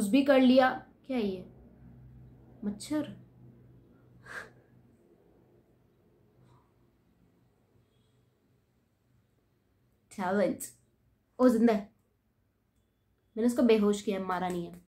कुछ भी कर लिया क्या ये मच्छर टैलेंट ओ जिंदा है मैंने उसको बेहोश किया मारा नहीं है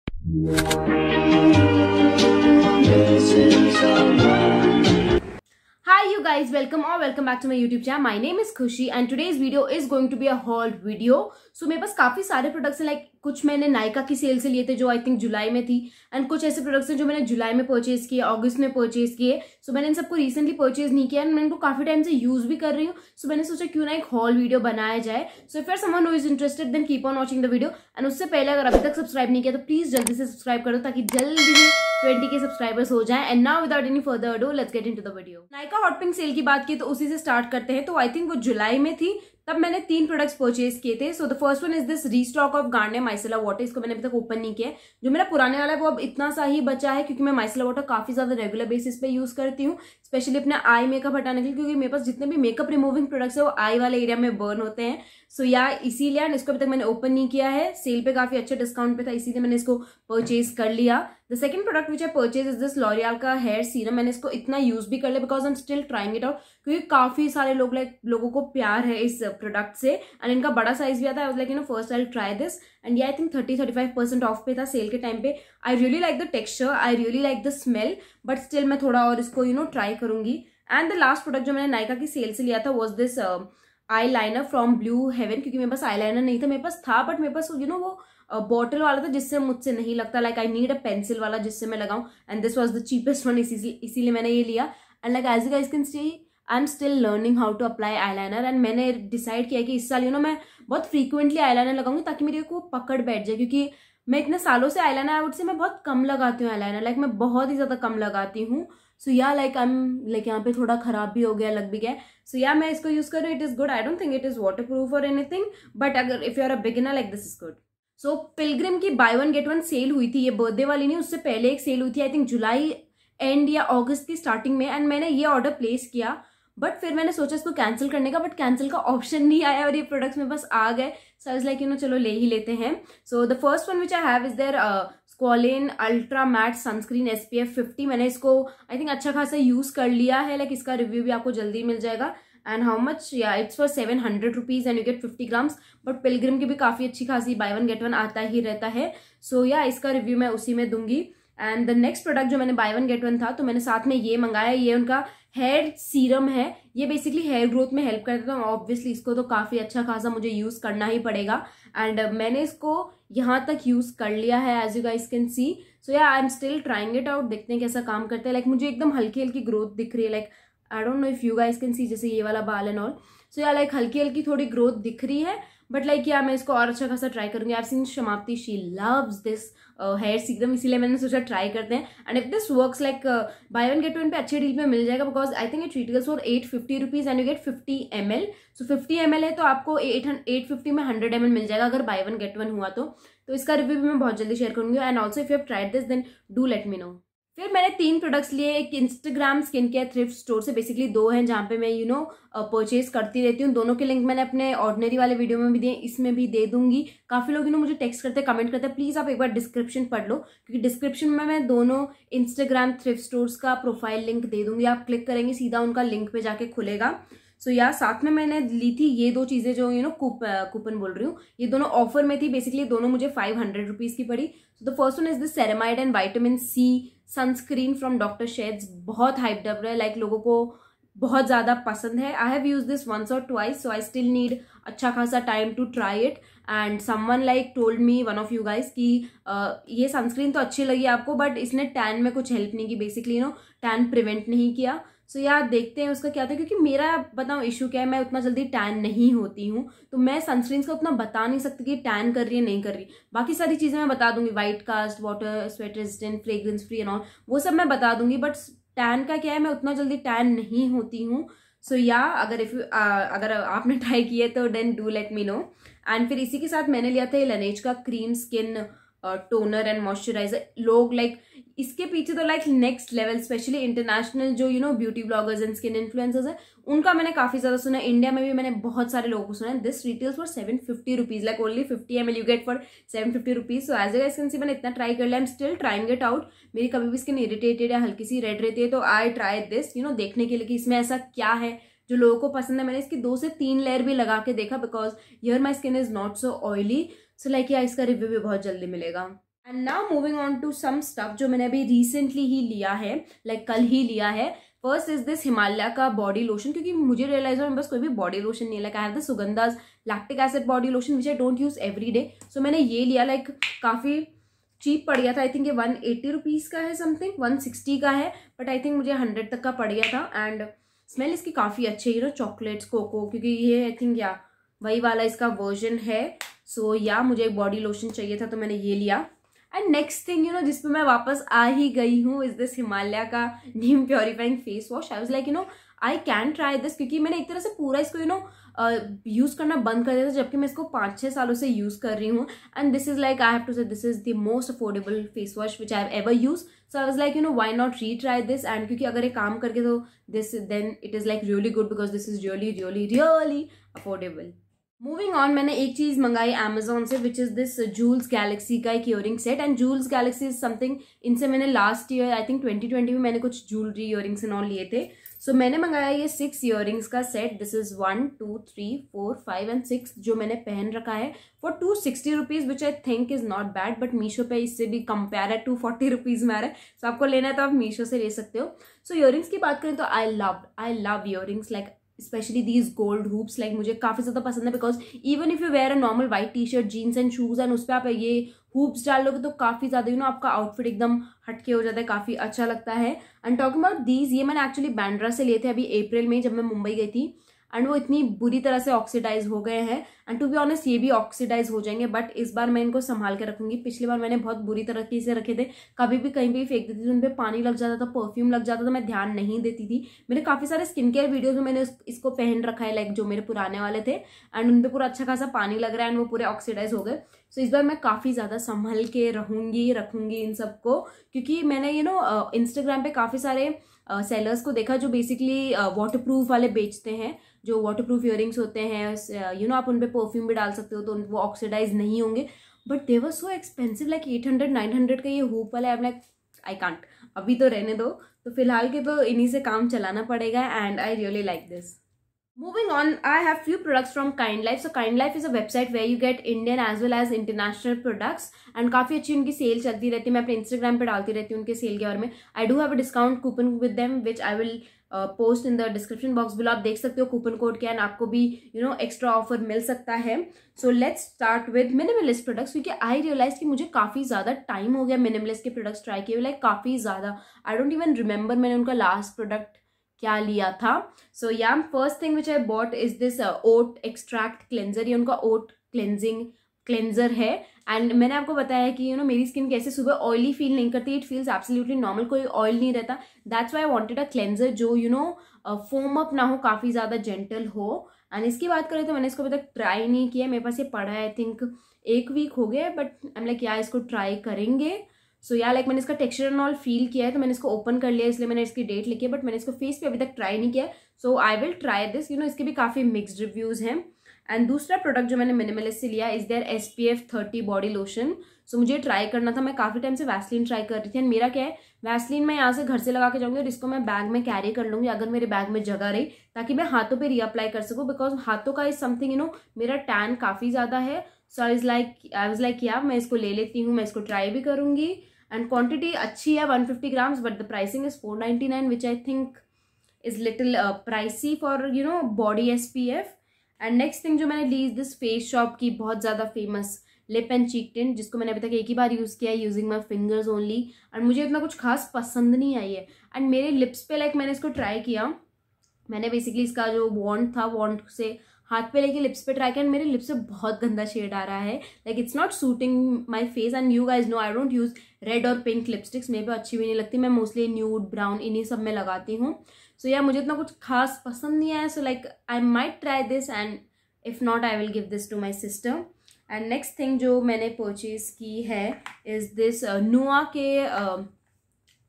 Hi you guys welcome or welcome back to my YouTube channel my name is Khushi and today's video is going to be a haul video so मेरे पास काफी सारे products हैं like कुछ मैंने नायका की सेल से लिए थे जो आई थिंक जुलाई में थी एंड कुछ ऐसे प्रोडक्ट्स हैं जो मैंने जुलाई में परचेज किए अगस्त में परचेज किए सो मैंने इन सबको रिसेंटली परचेज नहीं किया एंड मैं इनको काफ़ी टाइम से यूज़ भी कर रही हूँ सो so, मैंने सोचा क्यों ना एक हॉल वीडियो बनाया जाए so if are someone is interested then keep on watching the video and उससे पहले अगर अभी तक सब्सक्राइब नहीं किया तो प्लीज़ जल्दी से सब्सक्राइब करो ताकि जल्दी ही ट्वेंटी के सब्सक्राइबर्स हो जाए and now without any further ado let's get into the video Nykaa hot pink sale की बात की तो उसी से स्टार्ट करते हैं तो आई थिंक वो जुलाई में थी तब मैंने तीन प्रोडक्ट्स परचेज किए थे so the first one is this restock of Garnier micellar water इसको मैंने अभी तक ओपन नहीं किया जो मेरा पुराने वाला है वो अब इतना सा ही बचा है क्योंकि मैं माइसिला वाटर काफी ज्यादा रेगुलर बेसिस पे यूज करती हूँ स्पेशली अपना आई मेकअप हटाने के लिए क्योंकि मेरे पास जितने भी मेकअप रिमूविंग प्रोडक्ट्स है वो आई वाले एरिया में बर्न होते हैं सो या इसीलिए इसको अभी तक मैंने ओपन नहीं किया है सेल पे काफी अच्छे डिस्काउंट पे था इसीलिए मैंने इसको परचेज कर लिया the second product which I purchase is this L'Oreal का हेयर सीरम मैंने इसको इतना यूज भी कर लिया because I am still trying it out क्योंकि काफी सारे लोग लाइक लोगों को प्यार है इस प्रोडक्ट से एंड इनका बड़ा साइज भी आता है like you know first I try this and I think thirty thirty five percent off पे था सेल के टाइम पे I really like the texture I really like the smell but still मैं थोड़ा और इसको यू नो ट्राई करूंगी and the last product जो मैंने नायका की सेल से लिया था was this eyeliner from Blue Heaven क्योंकि मेरे पास आई लाइनर नहीं था मेरे पास था बट मेरे पास यू you नो know, वो बॉटल वाला था जिससे मुझसे नहीं लगता like I need a pencil वाला जिससे मैं लगाऊं and this was the cheapest one इसी इसीलिए मैंने ये लिया and like as guys can see I am still learning how to apply eyeliner and मैंने डिसाइड किया कि इस साल यू नो मैं बहुत फ्रीक्वेंटली आई लाइनर लगाऊंगी ताकि मेरे को पकड़ बैठ जाए क्योंकि मैं इतने सालों से आई लाइनर आउट से मैं बहुत कम लगाती हूँ आई लाइक मैं बहुत ही ज़्यादा कम लगाती हूँ सो या लाइक आई एम लाइक यहाँ पे थोड़ा खराब भी हो गया लग भी गया सो या मैं इसको यूज़ करूँ it is good I don't think it is waterproof और एनीथिंग बट अगर if you are a beginner like this is good so so, Pilgrim की buy one get one sale हुई थी ये बर्थडे वाली नहीं उससे पहले एक सेल हुई थी आई थिंक जुलाई एंड या अगस्त की स्टार्टिंग में एंड मैंने ये ऑर्डर प्लेस किया बट फिर मैंने सोचा इसको कैंसिल करने का बट कैंसिल का ऑप्शन नहीं आया और ये प्रोडक्ट्स में बस आ गए so is like you know चलो ले ही लेते हैं so the first one which I have is there Scolin ultra matte sunscreen S P F fifty मैंने इसको आई थिंक अच्छा खासा यूज़ कर लिया है लाइक like इसका रिव्यू भी आपको जल्दी मिल जाएगा and how much yeah it's for seven hundred rupees and you get fifty grams but Pilgrim की भी काफ़ी अच्छी खासी बाई वन गेट वन आता ही रहता है सो so, या yeah, इसका रिव्यू मैं उसी में दूंगी एंड द नेक्स्ट प्रोडक्ट जो मैंने बाय वन गेट वन था तो मैंने साथ में ये मंगाया ये उनका हेयर सीरम है ये बेसिकली हेयर ग्रोथ में हेल्प करता था तो ऑब्वियसली इसको तो काफ़ी अच्छा खासा मुझे यूज़ करना ही पड़ेगा एंड uh, मैंने इसको यहाँ तक यूज़ कर लिया है as you guys can see so yeah I am still trying it out देखते हैं कैसा काम करता है लाइक like, मुझे एकदम हल्की हल्की ग्रोथ दिख रही है like like, I don't know if you guys can see जैसे ये वाला बाल एंड ऑल सो या लाइक हल्की हल्की थोड़ी ग्रोथ दिख रही है बट लाइक या मैं इसको और अच्छा खासा ट्राई करूंगी are seen Shamapti she loves this hair serum इसीलिए मैंने सोचा ट्राई करते हैं and if this works like buy one get one पे अच्छे डील में मिल जाएगा because I think it retails for eight fifty rupees and you get fifty M L so fifty M L है तो आपको एट एट फिफ्टी में hundred M L मिल जाएगा अगर बाय वन गेट वन हुआ तो, तो इसका रिव्यू भी मैं बहुत जल्दी शेयर करूँगी and also if you have tried this then do let me know फिर मैंने तीन प्रोडक्ट्स लिए एक Instagram skin care thrift store से बेसिकली दो हैं जहाँ पे मैं यू नो परचेज करती रहती हूँ दोनों के लिंक मैंने अपने ऑर्डनरी वाले वीडियो में भी दिए इसमें भी दे दूंगी काफ़ी लोग यू नो मुझे टेक्स्ट करते कमेंट करते प्लीज़ आप एक बार डिस्क्रिप्शन पढ़ लो क्योंकि डिस्क्रिप्शन में मैं दोनों इंस्टाग्राम थ्रिफ्ट स्टोर्स का प्रोफाइल लिंक दे दूंगी आप क्लिक करेंगे सीधा उनका लिंक पर जाके खुलेगा सो so, या साथ में मैंने ली थी ये दो चीज़ें जो यू नो कूपन बोल रही हूँ ये दोनों ऑफर में थी बेसिकली दोनों मुझे फाइव हंड्रेड रुपीज़ की पड़ी so the first one is the ceramide and vitamin C sunscreen from doctor Sheth's बहुत हाइप्ड अप है लाइक लोगों को बहुत ज़्यादा पसंद है I have use this once or twice so I still need अच्छा खासा time to try it and one like told me one of you guys कि ये सनस्क्रीन तो अच्छी लगी आपको बट इसने टैन में कुछ हेल्प नहीं की बेसिकली नो टैन प्रिवेंट नहीं किया सो so, यार देखते हैं उसका क्या था क्योंकि मेरा बताऊँ इशू क्या है मैं उतना जल्दी टैन नहीं होती हूँ तो मैं सनस्क्रीन का उतना बता नहीं सकती कि टैन कर रही है नहीं कर रही बाकी सारी चीज़ें मैं बता दूंगी white cast water sweat resistant fragrance free and all वो सब मैं बता दूंगी बट टैन का क्या है मैं उतना जल्दी टैन नहीं होती हूँ सो या अगर इफ अगर आपने ट्राई किया तो then do let me know and फिर इसी के साथ मैंने लिया था ये लनेज का cream skin toner and moisturiser लोग लाइक like, इसके पीछे तो like next level specially international जो you know beauty bloggers and skin influencers है उनका मैंने काफी ज्यादा सुना है इंडिया में भी मैंने बहुत सारे लोगों को सुना है this retails for seven fifty rupees like only fifty M L you get for seven fifty rupees so as as can see मैंने इतना ट्राई कर लिया am still trying it out मेरी कभी भी स्किन इरिटेटेड या हल्की सी रेड रहती है तो I try this you know देखने के लिए कि इसमें ऐसा क्या है जो लोगों को पसंद है मैंने इसकी दो से तीन लेयर भी लगा के देखा because yeah my skin is not so oily so like yeah इसका रिव्यू भी बहुत जल्दी मिलेगा and now moving on to some stuff जो मैंने अभी रिसेंटली ही लिया है लाइक like कल ही लिया है फर्स्ट इज दिस हिमालय का बॉडी लोशन क्योंकि मुझे रियलाइज हो मेरे पास कोई भी बॉडी लोशन नहीं है like I have the Sugandha's lactic acid body lotion which I don't use every day so मैंने ये लिया लाइक like, काफ़ी चीप पड़ गया था आई थिंक ये वन एट्टी रुपीज़ का है समथिंग वन सिक्सटी का है बट आई थिंक मुझे हंड्रेड तक का पड़ गया था एंड स्मेल इसकी काफ़ी अच्छी है नो चॉकलेट्स कोको क्योंकि ये आई थिंक या वही वाला इसका वर्जन है सो so, या मुझे एक बॉडी लोशन चाहिए था तो मैंने ये लिया and next thing you know जिसपे मैं वापस आ ही गई हूँ इज दिस हिमालय का neem purifying face wash I was like you know I can try this क्योंकि मैंने एक तरह से पूरा इसको यू नो यूज़ करना बंद कर दिया था जबकि मैं इसको पाँच छः सालों से यूज़ कर रही हूँ and this is like I have to say this is the most affordable face wash which I ever use so I was like you know why not retry this and क्योंकि अगर ये काम करके तो this then it is like really good because this is really really really affordable moving on मैंने एक चीज मंगाई एमेजोन से which is this Jewels Galaxy का एक earring set and Jewels Galaxy is something इनसे मैंने लास्ट ईयर आई थिंक 2020 में मैंने कुछ ज्वेलरी ईयरिंग्स एंड ऑल लिए थे सो so, मैंने मंगाया ये सिक्स ईयरिंग्स का set this is one two three four five and six जो मैंने पहन रखा है for two sixty rupees which I think is not bad but Meesho पे इससे भी कंपेयर है टू फोर्टी रुपीज़ में आ रहा है सो so, आपको लेना है तो आप मीशो से ले सकते हो सो so, ईयरिंग्स की बात करें तो I love I love earrings like specially these gold hoops like मुझे काफ़ी ज़्यादा पसंद है because even if you wear a normal white T shirt jeans and shoes and उस पर आप ये हुप्स डाल लोगे तो काफ़ी ज़्यादा यू नो आपका आउटफिट एकदम हटके हो जाता है काफ़ी अच्छा लगता है एंड टॉकिंग अबाउट दीज ये मैंने एक्चुअली बैंड्रा से लिए थे अभी अप्रैल में जब मैं मुंबई गई थी एंड वो इतनी बुरी तरह से ऑक्सीडाइज हो गए हैं एंड टू बी ऑनेस्ट ये भी ऑक्सीडाइज हो जाएंगे बट इस बार मैं इनको संभाल के रखूंगी पिछली बार मैंने बहुत बुरी तरह से रखे थे कभी भी कहीं भी फेंक देती थी उन पर पानी लग जाता था परफ्यूम लग जाता था मैं ध्यान नहीं देती थी मेरे काफ़ी सारे स्किन केयर वीडियोज में मैंने इसको पहन रखा है लाइक जो मेरे पुराने वाले थे एंड उन पर पूरा अच्छा खासा पानी लग रहा है एंड वो पूरे ऑक्सीडाइज हो गए सो so, इस बार मैं काफ़ी ज़्यादा संभल के रहूँगी रखूँगी इन सबको क्योंकि मैंने यू नो इंस्टाग्राम पे काफ़ी सारे सेलर्स uh, को देखा जो बेसिकली वाटर प्रूफ वाले बेचते हैं जो वाटर प्रूफ ईयरिंग्स होते हैं यू नो आप उन पर परफ्यूम भी डाल सकते हो तो वो ऑक्सीडाइज नहीं होंगे but they're so expensive like eight hundred nine hundred का ये होप वाला है लाइक आई कांट अभी तो रहने दो तो फिलहाल के तो इन्हीं से काम चलाना पड़ेगा and I really like this Moving on, I have few products from Kind Life. So Kind Life is a website where you get Indian as well as international products and काफ़ी अच्छी उनकी सेल चलती रहती है मैं अपने Instagram पे डालती रहती हूँ उनके सेल के बारे में I do have a discount coupon with them which I will post in the description box below आप देख सकते हो कूपन कोड क्या एंड आपको भी यू नो एक्स्ट्रा ऑफर मिल सकता है so let's start with Minimalist products क्योंकि आई रियलाइज कि मुझे काफ़ी ज़्यादा टाइम हो गया मिनिमलिस्ट के प्रोडक्ट्स ट्राई किए लाइक काफ़ी ज़्यादा आई डोंट इवन रिमेंबर मैंने उनका लास्ट प्रोडक्ट क्या लिया था so yeah first thing which I bought is this oat extract cleanser ये उनका ओट क्लेंजिंग क्लेंजर है एंड मैंने आपको बताया कि यू you नो know, मेरी स्किन कैसे सुबह ऑयली फील नहीं करती इट फील्स एब्सोल्युटली नॉर्मल कोई ऑयल नहीं रहता that's why I wanted a cleanser जो यू नो फोम अप ना हो काफ़ी ज़्यादा जेंटल हो एंड इसकी बात करें तो मैंने इसको अभी तक ट्राई नहीं किया मेरे पास ये पड़ा है आई थिंक एक वीक हो गया बट आई एम लाइक या इसको ट्राई करेंगे सो या लाइक मैंने इसका टेक्सचर एंड ऑल फील किया है तो मैंने इसको ओपन कर लिया इसलिए मैंने इसकी डेट लिखी है बट मैंने इसको फेस पे अभी तक ट्राई नहीं किया so I will try this you know इसके भी काफ़ी मिक्सड रिव्यूज़ हैं एंड दूसरा प्रोडक्ट जो मैंने मिनिमलिस से लिया is there S P F thirty body lotion so मुझे ट्राई करना था मैं काफ़ी टाइम से वैसलिन ट्राई कर रही थी एंड मेरा क्या है वैसलिन मैं यहाँ से घर से लगा के जाऊँगी और इसको मैं बैग में कैरी कर लूँगी अगर मेरे बैग में जगह रही ताकि मैं हाथों पर रीअप्लाई कर सकूँ बिकॉज हाथों का इज समथिंग यू नो मेरा टैन काफ़ी ज़्यादा है so I is like I was like yeah मैं इसको ले लेती हूँ मैं इसको ट्राई भी करूँगी एंड क्वांटिटी अच्छी है 150 grams but the pricing is 499 which I think is little pricey for you know body S P F and next thing जो मैंने ली दिस फेस शॉप की बहुत ज़्यादा famous lip and cheek tint जिसको मैंने अभी तक एक ही बार यूज़ किया है using my fingers only and मुझे इतना कुछ खास पसंद नहीं आई है एंड मेरे लिप्स पे लाइक like, मैंने इसको ट्राई किया मैंने बेसिकली इसका जो वॉन्ट था वॉन्ट से हाथ पे लेके लिप्स पे ट्राई किया मेरे लिप्स पे बहुत गंदा शेड आ रहा है like it's not suiting my face and you guys know I don't use red और पिंक लिपस्टिक्स मेरे पे अच्छी भी नहीं लगती मैं मोस्टली न्यूड ब्राउन इन्हीं सब में लगाती हूँ सो या मुझे इतना कुछ खास पसंद नहीं आया so like I might try this and if not I will give this to my sister and next thing जो मैंने परचेज़ की है इज़ दिस नुआ के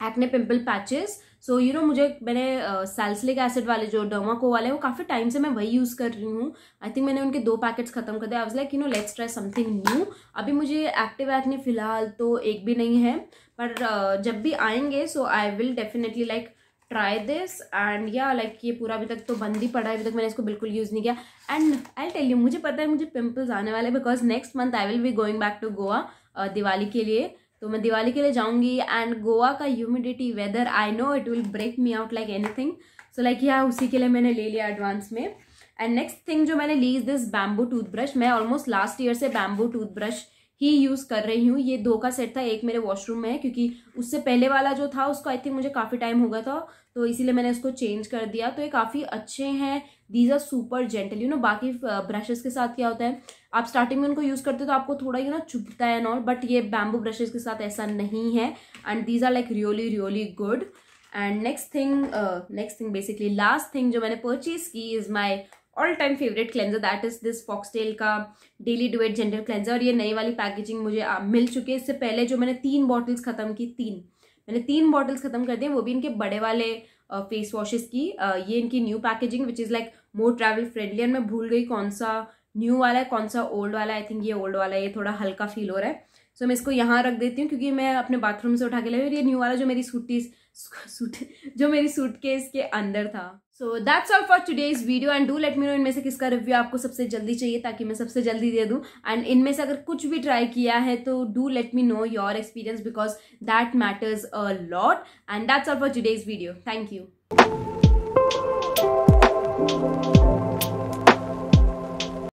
acne pimple patches so you know मुझे मैंने सैल्सलिक uh, एसिड वाले जो को वाले वो काफ़ी टाइम से मैं वही यूज़ कर रही हूँ आई थिंक मैंने उनके दो पैकेट्स खत्म कर दिए I was like you know let's try something new अभी मुझे एक्टिव एक्ने फ़िलहाल तो एक भी नहीं है पर uh, जब भी आएंगे so I will definitely like try this and yeah like ये पूरा अभी तक तो बंद ही पड़ा है अभी तक मैंने इसको बिल्कुल यूज़ नहीं किया एंड आई टेल यू मुझे पता है मुझे पिंपल्स आने वाले because next month I will be going back to Goa Diwali के लिए तो मैं दिवाली के लिए जाऊँगी एंड गोवा का humidity weather I know it will break me out like anything so like यह उसी के लिए मैंने ले लिया एडवांस में एंड नेक्स्ट थिंग जो मैंने ली इज़ दिस बैम्बू टूथब्रश मैं ऑलमोस्ट लास्ट ईयर से बैम्बू टूथब्रश ही यूज़ कर रही हूँ ये दो का सेट था एक मेरे वॉशरूम में है क्योंकि उससे पहले वाला जो था उसको आई थिंक मुझे काफ़ी टाइम हो गया था तो इसीलिए मैंने उसको चेंज कर दिया तो ये काफ़ी अच्छे हैं these are super gentle you know बाकी ब्रशेस के साथ क्या होता है आप स्टार्टिंग में उनको यूज़ करते हो तो आपको थोड़ा यू ना चुभता है नॉट बट ये बैम्बू ब्रशेज के साथ ऐसा नहीं है and these are like really really good and next thing next thing basically last thing जो मैंने परचेज की is my all time favourite cleanser that is this Foxtale का डेली डुएट जेंडर क्लेंजर और ये नई वाली पैकेजिंग मुझे आ, मिल चुकी है इससे पहले जो मैंने तीन बॉटल्स ख़त्म की तीन मैंने तीन बॉटल्स ख़त्म कर दिए वो भी इनके बड़े वाले फेस uh, वॉशेस की uh, ये इनकी new packaging which is like more travel friendly और मैं भूल गई कौन सा न्यू वाला है कौन सा ओल्ड वाला आई थिंक ये ओल्ड वाला है ये थोड़ा हल्का फील हो रहा है सो so, मैं इसको यहाँ रख देती हूँ क्योंकि मैं अपने बाथरूम से उठा के लाई और ये न्यू वाला जो मेरी सूटीज़ सूट जो मेरी सूटकेस के अंदर था so that's all for today's video and do let me know इनमें से किसका रिव्यू आपको सबसे जल्दी चाहिए ताकि मैं सबसे जल्दी दे दूँ एंड इनमें से अगर कुछ भी ट्राई किया है तो do let me know your experience because that matters a lot and that's all for today's video thank you